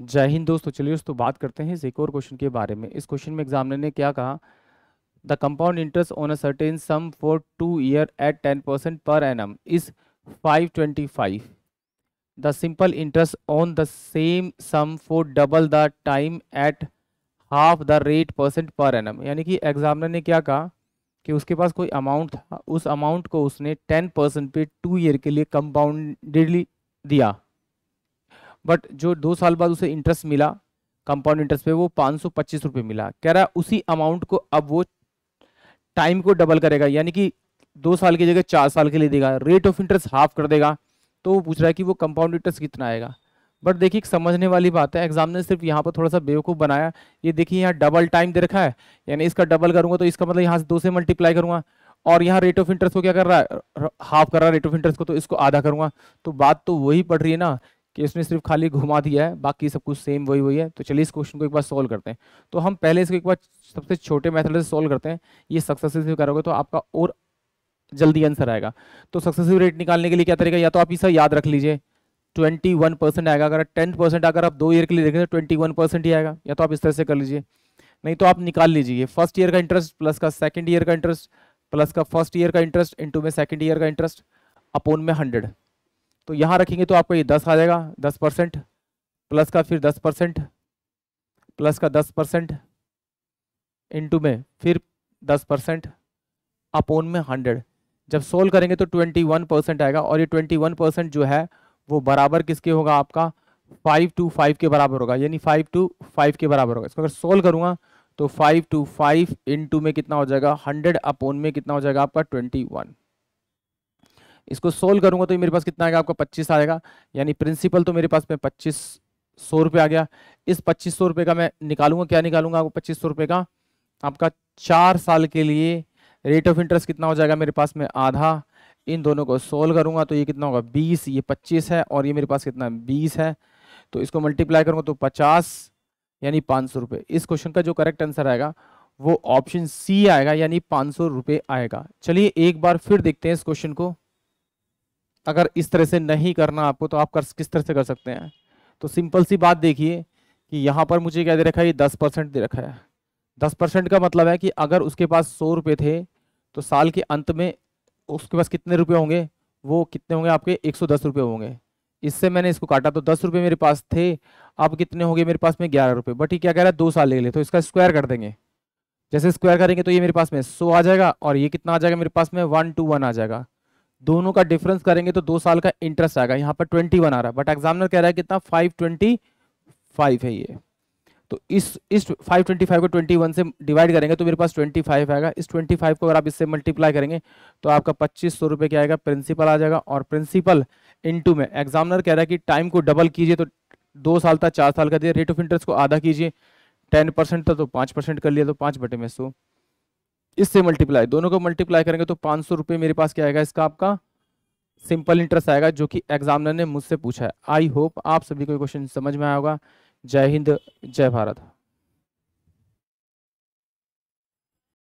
जय हिंद दोस्तों चलिए दोस्तों बात करते हैं एक और क्वेश्चन के बारे में इस क्वेश्चन में एग्जामिनर ने क्या कहा the compound interest on a certain sum for two year at ten percent per annum is five twenty five the simple interest on the same sum for double the time at half the rate percent per annum यानी कि examiner ने क्या कहा कि उसके पास कोई amount था उस अमाउंट को उसने टेन परसेंट पे टू ईयर के लिए कंपाउंडेडली दिया बट जो दो साल बाद उसे इंटरेस्ट मिला कंपाउंड इंटरेस्ट पे वो पाँच सौ पच्चीस मिला कह रहा उसी अमाउंट को अब वो टाइम को डबल करेगा यानी कि दो साल की जगह चार साल के लिए देगा रेट ऑफ इंटरेस्ट हाफ कर देगा तो वो पूछ रहा है कि वो कंपाउंड इंटरेस्ट कितना आएगा बट देखिए समझने वाली बात है एग्जाम ने सिर्फ यहाँ पर थोड़ा सा बेवकूफ़ बनाया ये देखिए यहाँ डबल टाइम दे रखा है यानी इसका डबल करूँगा तो इसका मतलब यहाँ से दो से मल्टीप्लाई करूँगा और यहाँ रेट ऑफ इंटरेस्ट को क्या कर रहा है हाफ कर रहा है रेट ऑफ इंटरेस्ट को तो इसको आधा करूँगा तो बात तो वही पड़ रही है ना कि इसमें सिर्फ खाली घुमा दिया है बाकी सब कुछ सेम वही वही है तो चलिए इस क्वेश्चन को एक बार सॉल्व करते हैं तो हम पहले इसको एक बार सबसे छोटे मेथड से सॉल्व करते हैं ये सक्सेसिव करोगे तो आपका और जल्दी आंसर आएगा तो सक्सेसिव रेट निकालने के लिए क्या तरीका या तो आप इसे याद रख लीजिए ट्वेंटी वन परसेंट आएगा अगर टेन परसेंट अगर आप दो ईयर के लिए देखें तो ट्वेंटी वन परसेंट ही आएगा या तो आप इस तरह से कर लीजिए नहीं तो आप निकाल लीजिए फर्स्ट ईयर का इंटरेस्ट प्लस का सेकंड ईयर का इंटरेस्ट प्लस का फर्स्ट ईयर का इंटरेस्ट इंटू में सेकेंड ईयर का इंटरेस्ट अपोन में हंड्रेड तो यहाँ रखेंगे तो आपका ये दस आ जाएगा दस परसेंट प्लस का फिर दस परसेंट प्लस का दस परसेंट इंटू में फिर दस परसेंट अपोन में हंड्रेड जब सोल्व करेंगे तो ट्वेंटी वन परसेंट आएगा और ये ट्वेंटी वन परसेंट जो है वो बराबर किसके होगा आपका फाइव टू फाइव के बराबर होगा यानी फाइव टू फाइव के बराबर होगा इसको अगर सोल्व करूँगा तो five two five into में कितना हो जाएगा हंड्रेड अपोन में कितना हो जाएगा आपका ट्वेंटी वन इसको सोल्व करूंगा तो ये मेरे पास कितना आएगा आपका पच्चीस आएगा यानी प्रिंसिपल तो मेरे पास में पच्चीस सौ रुपये आ गया इस पच्चीस सौ रुपये का मैं निकालूंगा क्या निकालूंगा आपको पच्चीस सौ रुपये का आपका चार साल के लिए रेट ऑफ इंटरेस्ट कितना हो जाएगा मेरे पास में आधा इन दोनों को सोल्व करूंगा तो ये कितना होगा बीस ये पच्चीस है और ये मेरे पास कितना बीस है तो इसको मल्टीप्लाई करूँगा तो पचास यानी पाँच सौ रुपये इस क्वेश्चन का जो करेक्ट आंसर आएगा वो ऑप्शन सी आएगा यानी पाँच सौ रुपये आएगा चलिए एक बार फिर देखते हैं इस क्वेश्चन को अगर इस तरह से नहीं करना आपको तो आप कर किस तरह से कर सकते हैं तो सिंपल सी बात देखिए कि यहाँ पर मुझे क्या दे रखा है ये दस परसेंट दे रखा है दस परसेंट का मतलब है कि अगर उसके पास सौ रुपये थे तो साल के अंत में उसके पास कितने रुपये होंगे वो कितने होंगे आपके एक सौ दस होंगे इससे मैंने इसको काटा तो दस रुपये मेरे पास थे अब कितने होंगे मेरे पास में ग्यारह बट ये क्या कह रहा है दो साल ले ले तो इसका स्क्वायर कर देंगे जैसे स्क्वायर करेंगे तो ये मेरे पास में सौ आ जाएगा और ये कितना आ जाएगा मेरे पास में वन टू वन आ जाएगा दोनों का डिफरेंस करेंगे तो दो साल का इंटरेस्ट आएगा यहाँ पर ट्वेंटी वन आ रहा है बट एग्जामिनर कह रहा है कितना फाइव ट्वेंटी फाइव है ये तो इस इस 525 को 21 से डिवाइड करेंगे तो मेरे पास 25 आएगा इस 25 को अगर आप इससे मल्टीप्लाई करेंगे तो आपका पच्चीस सौ रुपये क्या आएगा प्रिंसिपल आ जाएगा और प्रिंसिपल इनटू में एग्जामिनर कह रहा है कि टाइम को डबल कीजिए तो दो साल था चार साल का दिया रेट ऑफ इंटरेस्ट को आधा कीजिए टेन परसेंट था तो पाँच परसेंट कर लिया तो पाँच बटे में सो इससे मल्टीप्लाई दोनों को मल्टीप्लाई करेंगे तो पाँच सौ रुपये मेरे पास क्या आएगा इसका आपका सिंपल इंटरेस्ट आएगा जो कि एग्जामिनर ने मुझसे पूछा है आई होप आप सभी को क्वेश्चन समझ में आया होगा जय हिंद जय भारत